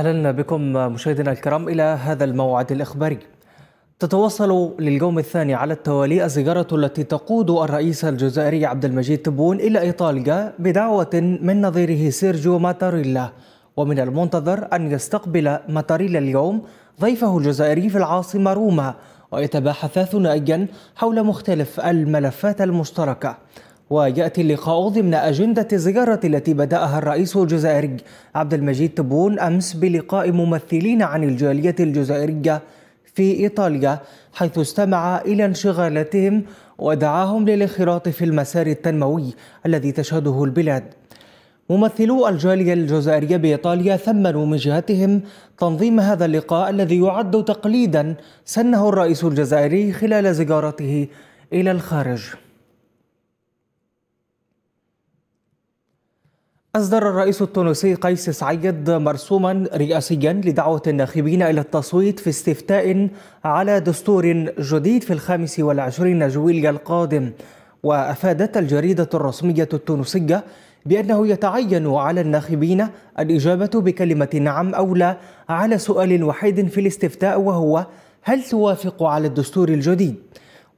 أهلا بكم مشاهدينا الكرام إلى هذا الموعد الإخباري تتوصل لليوم الثاني على التوالي الزيارة التي تقود الرئيس الجزائري عبد المجيد تبون إلى إيطاليا بدعوة من نظيره سيرجيو ماتاريلا ومن المنتظر أن يستقبل ماتاريلا اليوم ضيفه الجزائري في العاصمة روما ويتباحثا ثنائيا حول مختلف الملفات المشتركة ويأتي اللقاء ضمن أجندة الزيارة التي بدأها الرئيس الجزائري عبد المجيد تبون أمس بلقاء ممثلين عن الجالية الجزائرية في إيطاليا حيث استمع إلى انشغالاتهم ودعاهم للانخراط في المسار التنموي الذي تشهده البلاد ممثلو الجالية الجزائرية بإيطاليا ثمنوا من جهتهم تنظيم هذا اللقاء الذي يعد تقليدا سنه الرئيس الجزائري خلال زيارته إلى الخارج أصدر الرئيس التونسي قيس سعيد مرسوما رئاسيا لدعوة الناخبين إلى التصويت في استفتاء على دستور جديد في الخامس والعشرين جويليا القادم وأفادت الجريدة الرسمية التونسية بأنه يتعين على الناخبين الإجابة بكلمة نعم أو لا على سؤال وحيد في الاستفتاء وهو هل توافق على الدستور الجديد؟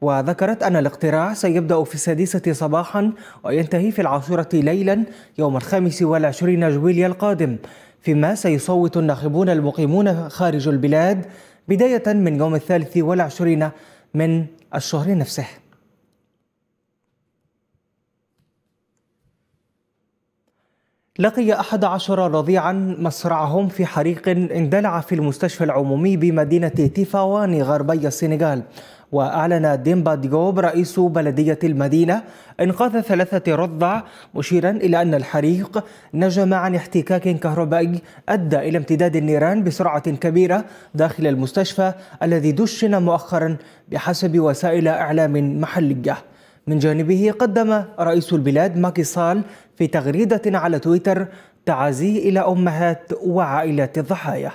وذكرت أن الاقتراع سيبدأ في السادسة صباحا وينتهي في العاشرة ليلا يوم الخامس والعشرين جويليا القادم فيما سيصوت الناخبون المقيمون خارج البلاد بداية من يوم الثالث والعشرين من الشهر نفسه لقي أحد عشر رضيعا مصرعهم في حريق اندلع في المستشفى العمومي بمدينة تيفاواني غربي السنغال وأعلن ديمبا ديوب رئيس بلدية المدينة إنقاذ ثلاثة رضع مشيرا إلى أن الحريق نجم عن احتكاك كهربائي أدى إلى امتداد النيران بسرعة كبيرة داخل المستشفى الذي دشن مؤخرا بحسب وسائل إعلام محلية من جانبه قدم رئيس البلاد ماكي صال في تغريدة على تويتر تعزيه إلى أمهات وعائلات الضحايا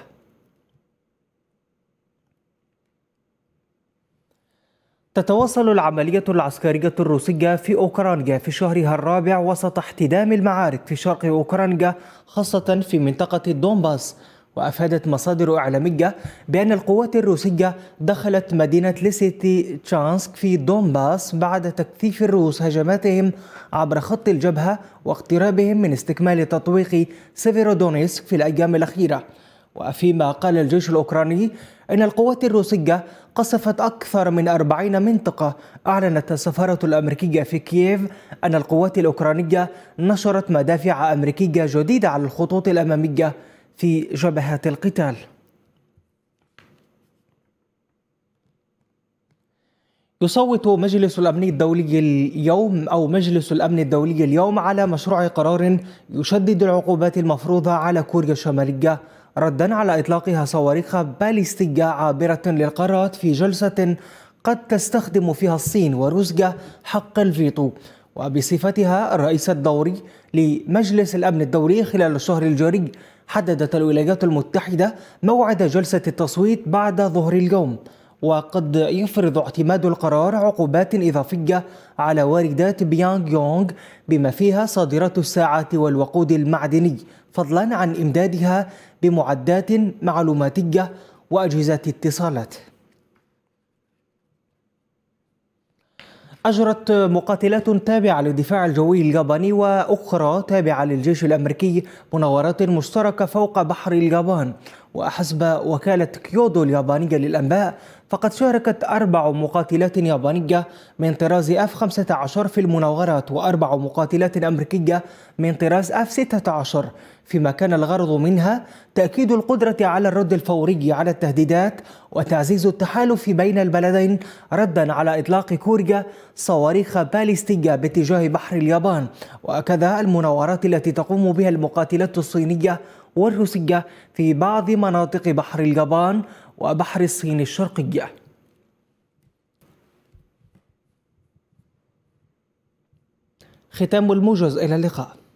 تتواصل العملية العسكرية الروسية في أوكرانيا في شهرها الرابع وسط احتدام المعارك في شرق أوكرانيا خاصة في منطقة دونباس وأفادت مصادر إعلامية بأن القوات الروسية دخلت مدينة ليسيتي تشانسك في دونباس بعد تكثيف الروس هجماتهم عبر خط الجبهة واقترابهم من استكمال تطويق سيفيرودونيسك في الأيام الأخيرة وفيما قال الجيش الأوكراني أن القوات الروسية قصفت أكثر من 40 منطقة أعلنت السفارة الأمريكية في كييف أن القوات الأوكرانية نشرت مدافع أمريكية جديدة على الخطوط الأمامية في جبهات القتال يصوت مجلس الأمن الدولي اليوم أو مجلس الأمن الدولي اليوم على مشروع قرار يشدد العقوبات المفروضة على كوريا الشمالية ردا على إطلاقها صواريخ باليستية عابرة للقارات في جلسة قد تستخدم فيها الصين وروسيا حق الفيتو وبصفتها الرئيس الدوري لمجلس الأمن الدولي خلال الشهر الجاري حددت الولايات المتحدة موعد جلسة التصويت بعد ظهر اليوم وقد يفرض اعتماد القرار عقوبات إضافية على واردات بيانغ يونغ بما فيها صادرات الساعات والوقود المعدني فضلا عن إمدادها بمعدات معلوماتية وأجهزة اتصالات أجرت مقاتلات تابعة للدفاع الجوي الياباني وأخرى تابعة للجيش الأمريكي مناورات مشتركة فوق بحر اليابان وحسب وكالة كيودو اليابانية للأنباء فقد شاركت أربع مقاتلات يابانية من طراز F-15 في المناورات وأربع مقاتلات أمريكية من طراز F-16 فيما كان الغرض منها تأكيد القدرة على الرد الفوري على التهديدات وتعزيز التحالف بين البلدين ردا على إطلاق كوريا صواريخ باليستية باتجاه بحر اليابان وأكد المناورات التي تقوم بها المقاتلات الصينية والروسية في بعض مناطق بحر اليابان وبحر الصين الشرقية ختام الموجز إلى اللقاء